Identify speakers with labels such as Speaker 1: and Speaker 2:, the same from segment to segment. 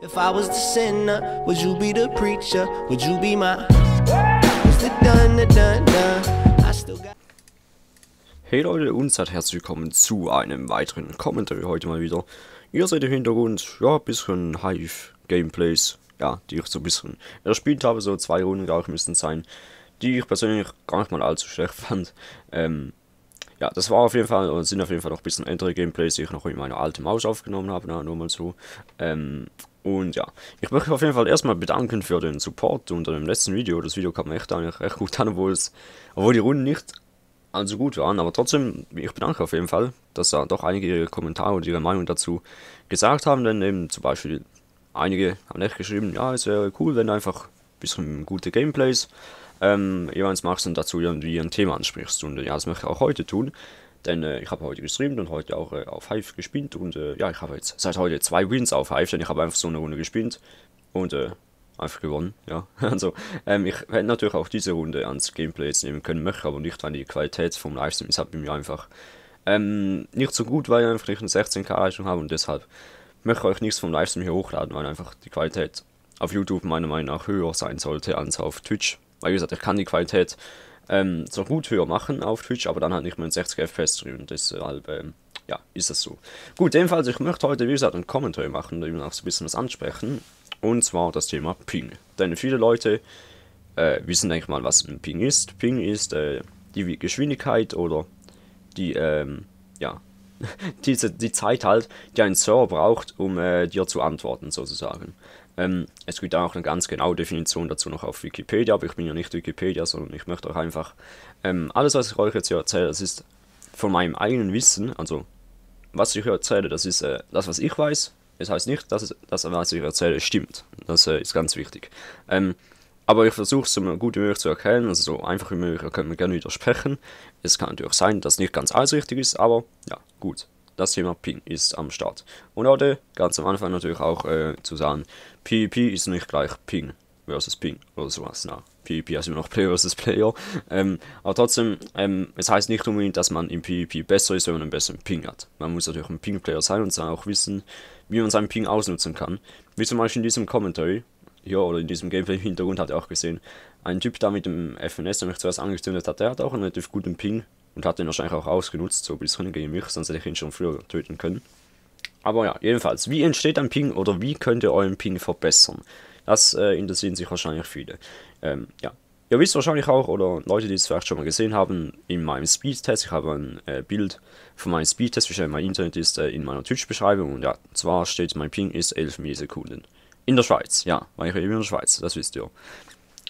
Speaker 1: If I was the sinner, would you be the preacher? Would you be my Hey Leute und seid herzlich willkommen zu einem weiteren Commentary heute mal wieder. Ihr seht im Hintergrund, ja, bisschen Hive Gameplays, ja, die ich so ein bisschen erspielt habe, so zwei Runden glaube ich müssten sein, die ich persönlich gar nicht mal allzu schlecht fand. Ähm, ja, das war auf jeden Fall, und sind auf jeden Fall noch ein bisschen ältere Gameplays, die ich noch in meiner alten Maus aufgenommen habe, na, nur mal so. Ähm, und ja, ich möchte mich auf jeden Fall erstmal bedanken für den Support unter dem letzten Video. Das Video kam echt eigentlich recht gut an, obwohl, es, obwohl die Runden nicht allzu gut waren. Aber trotzdem, ich bedanke auf jeden Fall, dass da doch einige ihre Kommentare und ihre Meinung dazu gesagt haben. Denn eben zum Beispiel einige haben echt geschrieben, ja, es wäre cool, wenn du einfach ein bisschen gute Gameplays ähm, jeweils machst und dazu irgendwie ein Thema ansprichst. Und ja, das möchte ich auch heute tun. Denn äh, ich habe heute gestreamt und heute auch äh, auf Hive gespielt. Und äh, ja, ich habe jetzt seit heute zwei Wins auf Hive, denn ich habe einfach so eine Runde gespielt und äh, einfach gewonnen. Ja, also ähm, ich hätte natürlich auch diese Runde ans Gameplay jetzt nehmen können, möchte aber nicht, weil die Qualität vom Livestream ist halt bei mir einfach ähm, nicht so gut, weil ich einfach nicht eine 16K-Leistung habe und deshalb möchte ich euch nichts vom Livestream hier hochladen, weil einfach die Qualität auf YouTube meiner Meinung nach höher sein sollte als auf Twitch. Weil wie gesagt, ich kann die Qualität ähm, so Root-Höher machen auf Twitch, aber dann halt nicht mehr in 60 FPS streamen. Deshalb, ähm, ja, ist das so. Gut, jedenfalls, ich möchte heute, wie gesagt, einen Kommentar machen, und da auch so ein bisschen was ansprechen. Und zwar das Thema Ping. Denn viele Leute äh, wissen eigentlich mal, was ein Ping ist. Ping ist äh, die Geschwindigkeit oder die, ähm, ja, diese, die Zeit halt, die ein Server braucht, um äh, dir zu antworten, sozusagen. Ähm, es gibt auch eine ganz genaue Definition dazu noch auf Wikipedia, aber ich bin ja nicht Wikipedia, sondern ich möchte euch einfach ähm, alles, was ich euch jetzt hier erzähle, das ist von meinem eigenen Wissen, also was ich hier erzähle, das ist äh, das, was ich weiß. Das heißt nicht, dass das, was ich erzähle, stimmt. Das äh, ist ganz wichtig. Ähm, aber ich versuche es so gut wie möglich zu erklären, also so einfach wie möglich da können wir gerne widersprechen. Es kann natürlich sein, dass nicht ganz alles richtig ist, aber ja, gut das Thema Ping ist am Start. Und heute, ganz am Anfang natürlich auch äh, zu sagen, PvP ist nicht gleich Ping versus Ping oder sowas. Na, PvP heißt immer noch Player versus Player. Ähm, aber trotzdem, ähm, es heißt nicht unbedingt, dass man im PvP besser ist, wenn man einen besseren Ping hat. Man muss natürlich ein Ping-Player sein und dann auch wissen, wie man seinen Ping ausnutzen kann. Wie zum Beispiel in diesem Commentary, hier oder in diesem Gameplay im Hintergrund hat er auch gesehen, ein Typ da mit dem FNS, der mich zuerst angezündet hat, der hat auch einen relativ guten Ping und hat den wahrscheinlich auch ausgenutzt, so bisschen gegen mich, sonst hätte ich ihn schon früher töten können. Aber ja, jedenfalls, wie entsteht ein Ping oder wie könnt ihr euren Ping verbessern? Das äh, interessieren sich wahrscheinlich viele. Ähm, ja. Ihr wisst wahrscheinlich auch, oder Leute, die es vielleicht schon mal gesehen haben, in meinem Speedtest, ich habe ein äh, Bild von meinem Speedtest, wie schnell mein Internet ist, äh, in meiner Twitch-Beschreibung. Und ja, zwar steht, mein Ping ist 11 Millisekunden. In der Schweiz, ja, weil ich eben in der Schweiz, das wisst ihr.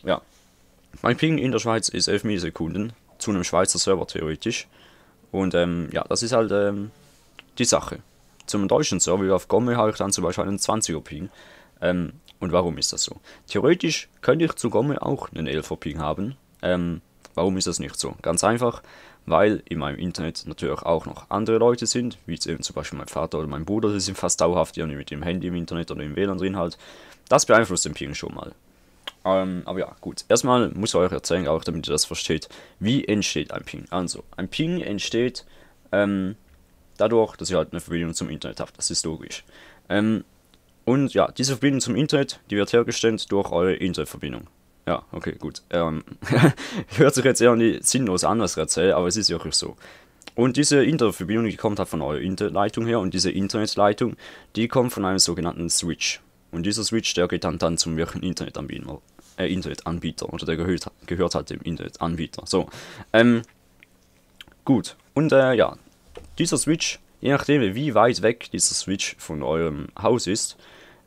Speaker 1: Ja, mein Ping in der Schweiz ist 11 Millisekunden zu einem Schweizer Server theoretisch. Und ähm, ja, das ist halt ähm, die Sache. Zum deutschen Server wie auf Gomme habe halt ich dann zum Beispiel einen 20er Ping. Ähm, und warum ist das so? Theoretisch könnte ich zu Gomme auch einen 11er Ping haben. Ähm, warum ist das nicht so? Ganz einfach, weil in meinem Internet natürlich auch noch andere Leute sind, wie eben zum Beispiel mein Vater oder mein Bruder, die sind fast dauerhaft irgendwie mit dem Handy im Internet oder im WLAN drin halt. Das beeinflusst den Ping schon mal. Ähm, aber ja, gut. Erstmal muss ich euch erzählen, auch damit ihr das versteht, wie entsteht ein Ping. Also, ein Ping entsteht ähm, dadurch, dass ihr halt eine Verbindung zum Internet habt. Das ist logisch. Ähm, und ja, diese Verbindung zum Internet, die wird hergestellt durch eure Internetverbindung. Ja, okay, gut. Ähm, hört sich jetzt eher nicht sinnlos an, was ich erzähle, aber es ist wirklich so. Und diese Internetverbindung, die kommt halt von eurer Internetleitung her und diese Internetleitung, die kommt von einem sogenannten Switch. Und dieser Switch, der geht dann, dann zum welchen Internetanbieter, äh, Internetanbieter, oder der gehört, gehört halt dem Internetanbieter. So, ähm, gut. Und äh, ja, dieser Switch, je nachdem wie weit weg dieser Switch von eurem Haus ist,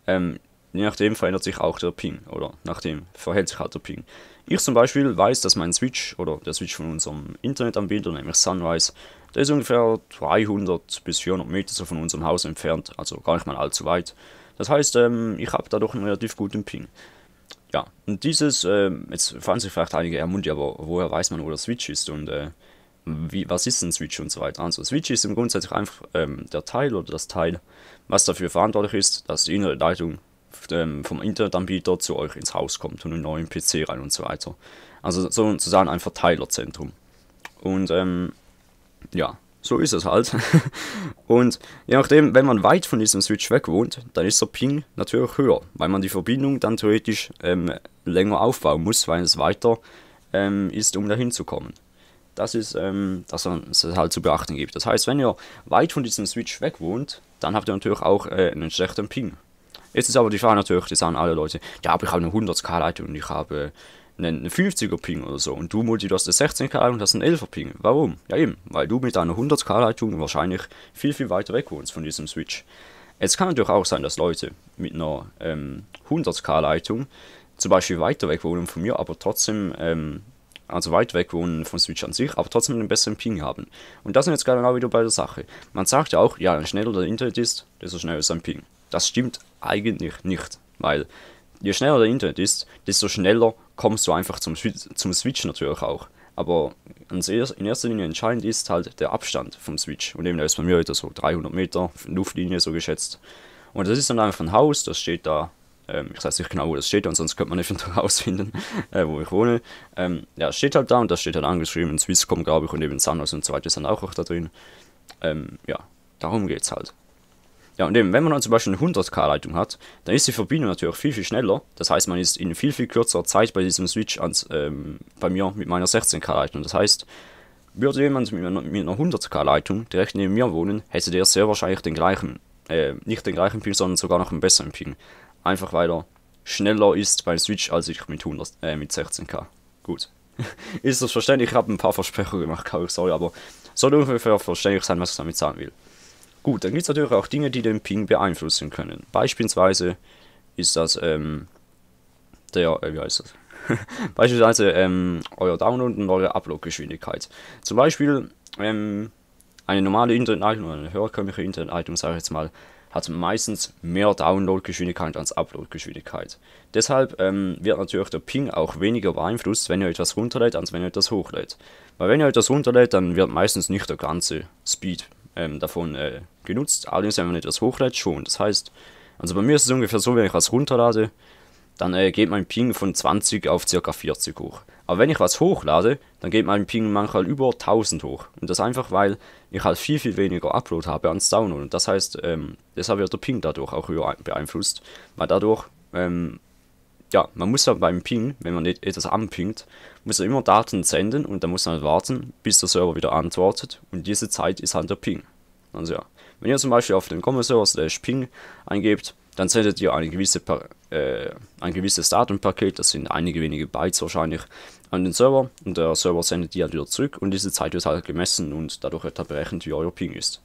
Speaker 1: ähm, je nachdem verändert sich auch der Ping, oder nachdem verhält sich halt der Ping. Ich zum Beispiel weiß, dass mein Switch, oder der Switch von unserem Internetanbieter, nämlich Sunrise, der ist ungefähr 300 bis 400 Meter so von unserem Haus entfernt, also gar nicht mal allzu weit. Das heißt, ähm, ich habe dadurch einen relativ guten Ping. Ja, und dieses, ähm, jetzt fragen sich vielleicht einige Mundi, aber woher weiß man, wo der Switch ist und äh, wie, was ist ein Switch und so weiter. Also Switch ist im Grundsatz einfach ähm, der Teil oder das Teil, was dafür verantwortlich ist, dass die innere Leitung ähm, vom Internetanbieter zu euch ins Haus kommt und einen neuen PC rein und so weiter. Also sozusagen ein Verteilerzentrum. Und ähm, ja, so ist es halt. Und je nachdem, wenn man weit von diesem Switch weg wohnt, dann ist der Ping natürlich höher, weil man die Verbindung dann theoretisch ähm, länger aufbauen muss, weil es weiter ähm, ist, um dahin zu kommen. Das ist, ähm, dass es halt zu beachten gibt. Das heißt, wenn ihr weit von diesem Switch weg wohnt, dann habt ihr natürlich auch äh, einen schlechten Ping. Jetzt ist aber die Frage natürlich, die sagen alle Leute, ja, aber ich habe eine 100k-Leitung und ich habe äh, einen 50er Ping oder so und du Multi, du hast eine 16er und hast einen 11er Ping. Warum? Ja eben, weil du mit deiner 100k Leitung wahrscheinlich viel, viel weiter weg wohnst von diesem Switch. Es kann natürlich auch sein, dass Leute mit einer ähm, 100k Leitung zum Beispiel weiter weg wohnen von mir, aber trotzdem, ähm, also weit weg wohnen von Switch an sich, aber trotzdem einen besseren Ping haben. Und das sind jetzt genau wieder bei der Sache. Man sagt ja auch, ja, je schneller der Internet ist, desto schneller ist ein Ping. Das stimmt eigentlich nicht, weil je schneller der Internet ist, desto schneller kommst du einfach zum, zum Switch natürlich auch. Aber in erster Linie entscheidend ist halt der Abstand vom Switch. Und eben, der ist bei mir heute so 300 Meter Luftlinie so geschätzt. Und das ist dann einfach ein Haus, das steht da. Ähm, ich weiß nicht genau, wo das steht, und sonst könnte man nicht rausfinden, äh, wo ich wohne. Ähm, ja, steht halt da und da steht halt angeschrieben, in Swisscom, glaube ich, und eben Sanos und so weiter sind auch, auch da drin. Ähm, ja, darum geht's halt. Ja, und eben, wenn man dann zum Beispiel eine 100k-Leitung hat, dann ist die Verbindung natürlich viel, viel schneller. Das heißt, man ist in viel, viel kürzerer Zeit bei diesem Switch als ähm, bei mir mit meiner 16k-Leitung. Das heißt, würde jemand mit einer, 100k-Leitung direkt neben mir wohnen, hätte der sehr wahrscheinlich den gleichen, äh, nicht den gleichen Ping, sondern sogar noch einen besseren Ping. Einfach weil er schneller ist beim Switch als ich mit, 100, äh, mit 16k. Gut. ist das verständlich? Ich habe ein paar Versprechungen gemacht, sorry, aber sollte ungefähr verständlich sein, was ich damit sagen will. Gut, dann gibt es natürlich auch Dinge, die den Ping beeinflussen können. Beispielsweise ist das, ähm, der, äh, wie heißt das? Beispielsweise ähm, euer Download und eure Upload-Geschwindigkeit. Zum Beispiel ähm, eine normale internet item oder eine herkömmliche internet item sage ich jetzt mal, hat meistens mehr Download-Geschwindigkeit als Upload-Geschwindigkeit. Deshalb ähm, wird natürlich der Ping auch weniger beeinflusst, wenn ihr etwas runterlädt, als wenn ihr etwas hochlädt. Weil wenn ihr etwas runterlädt, dann wird meistens nicht der ganze Speed ähm, davon äh, genutzt. Allerdings, wenn man etwas hochlädt, schon. Das heißt, also bei mir ist es ungefähr so, wenn ich was runterlade, dann äh, geht mein Ping von 20 auf ca. 40 hoch. Aber wenn ich was hochlade, dann geht mein Ping manchmal über 1000 hoch. Und das einfach, weil ich halt viel, viel weniger Upload habe ans Download. Und das heißt, ähm, deshalb wird der Ping dadurch auch höher beeinflusst, weil dadurch ähm, ja, man muss ja beim Ping, wenn man etwas anpingt, muss er immer Daten senden und dann muss man halt warten, bis der Server wieder antwortet und diese Zeit ist halt der Ping. Also ja, wenn ihr zum Beispiel auf den Common-Server slash Ping eingebt, dann sendet ihr eine gewisse, äh, ein gewisses Datenpaket, das sind einige wenige Bytes wahrscheinlich, an den Server und der Server sendet die halt wieder zurück und diese Zeit wird halt gemessen und dadurch wird halt berechnet, wie euer Ping ist.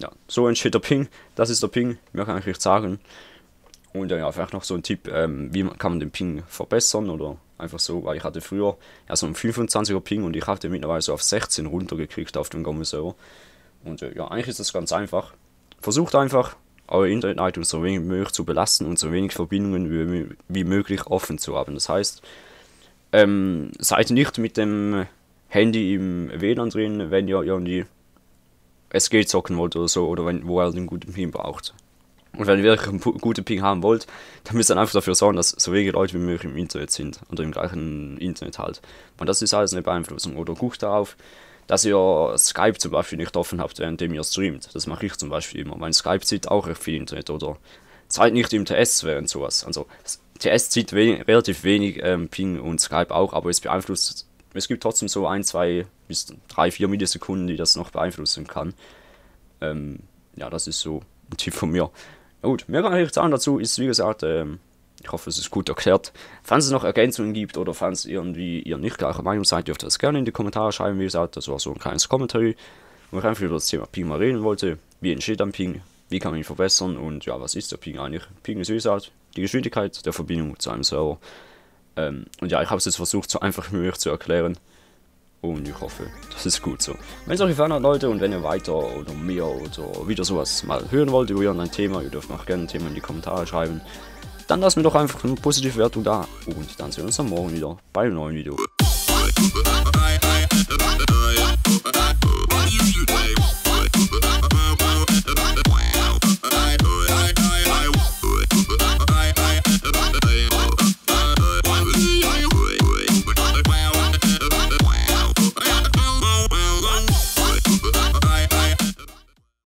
Speaker 1: Ja, so entsteht der Ping, das ist der Ping, mehr kann ich nicht sagen. Und ja, vielleicht noch so ein Tipp, ähm, wie kann man den Ping verbessern oder einfach so, weil ich hatte früher ja so einen 25er Ping und ich habe den mittlerweile so auf 16 runtergekriegt auf dem Gamma Server. Und äh, ja, eigentlich ist das ganz einfach. Versucht einfach, eure Internetleitung so wenig wie möglich zu belasten und so wenig Verbindungen wie, wie möglich offen zu haben. Das heißt, ähm, seid nicht mit dem Handy im WLAN drin, wenn ihr irgendwie SG zocken wollt oder so, oder wenn, wo ihr den guten Ping braucht. Und wenn ihr wirklich einen guten Ping haben wollt, dann müsst ihr einfach dafür sorgen, dass so wenige Leute wie möglich im Internet sind oder im gleichen Internet halt. Und das ist alles eine Beeinflussung. Oder guckt darauf, dass ihr Skype zum Beispiel nicht offen habt, währenddem ihr streamt. Das mache ich zum Beispiel immer. Mein Skype zieht auch recht viel Internet oder seid nicht im TS während sowas. Also TS zieht wenig, relativ wenig ähm, Ping und Skype auch, aber es beeinflusst, es gibt trotzdem so ein, zwei bis drei, vier Millisekunden, die das noch beeinflussen kann. Ähm, ja, das ist so ein Tipp von mir. Gut, mehr kann ich jetzt sagen dazu. Ist wie gesagt, ähm, ich hoffe, es ist gut erklärt. Falls es noch Ergänzungen gibt oder falls irgendwie ihr nicht gleicher Meinung seid, dürft ihr das gerne in die Kommentare schreiben. Wie gesagt, das war so ein kleines Kommentar, wo ich einfach über das Thema Ping mal reden wollte. Wie entsteht ein Ping? Wie kann man ihn verbessern? Und ja, was ist der Ping eigentlich? Ping ist wie gesagt die Geschwindigkeit der Verbindung zu einem Server. Ähm, und ja, ich habe es jetzt versucht, so einfach wie möglich zu erklären. Und ich hoffe, das ist gut so. Wenn es euch gefallen hat, Leute, und wenn ihr weiter oder mehr oder wieder sowas mal hören wollt über irgendein Thema, ihr dürft auch gerne ein Thema in die Kommentare schreiben, dann lasst mir doch einfach eine positive Wertung da. Und dann sehen wir uns dann morgen wieder bei einem neuen Video.